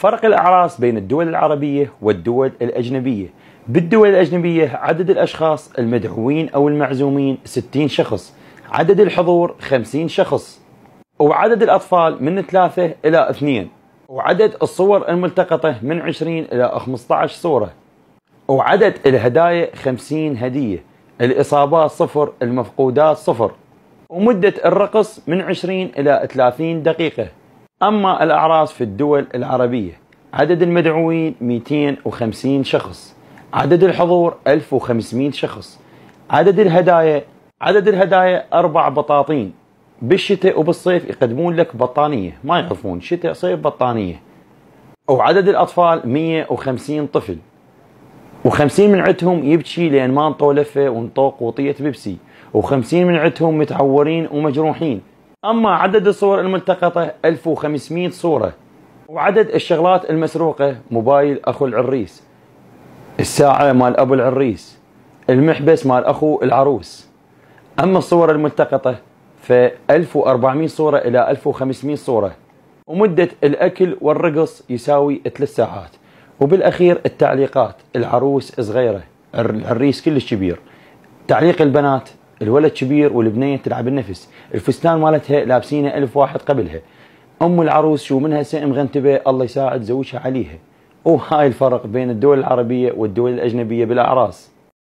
فرق الأعراس بين الدول العربية والدول الأجنبية بالدول الأجنبية عدد الأشخاص المدعوين أو المعزومين 60 شخص عدد الحضور 50 شخص وعدد الأطفال من 3 إلى 2 وعدد الصور الملتقطة من 20 إلى 15 صورة وعدد الهدايا 50 هدية الإصابات صفر المفقودات صفر ومدة الرقص من 20 إلى 30 دقيقة أما الأعراس في الدول العربية عدد المدعوين 250 شخص عدد الحضور 1500 شخص عدد الهدايا عدد الهدايا أربع بطاطين بالشتاء وبالصيف يقدمون لك بطانية ما يعرفون شتاء صيف بطانية وعدد الأطفال 150 طفل و50 من عندهم يبكي لأن ما انطوا لفة وانطوا قوطية بيبسي و50 من عندهم متعورين ومجروحين أما عدد الصور الملتقطة 1500 صورة وعدد الشغلات المسروقة موبايل أخو العريس الساعة مال أبو العريس المحبس مال أخو العروس أما الصور الملتقطة ف 1400 صورة إلى 1500 صورة ومدة الأكل والرقص يساوي ثلاث ساعات وبالأخير التعليقات العروس صغيرة العريس كلش كبير تعليق البنات الولد كبير والبنيه تلعب النفس الفستان مالتها لابسينه ألف واحد قبلها ام العروس شو منها هسه مغنتبه الله يساعد زوجها عليها وهاي الفرق بين الدول العربيه والدول الاجنبيه بالاعراس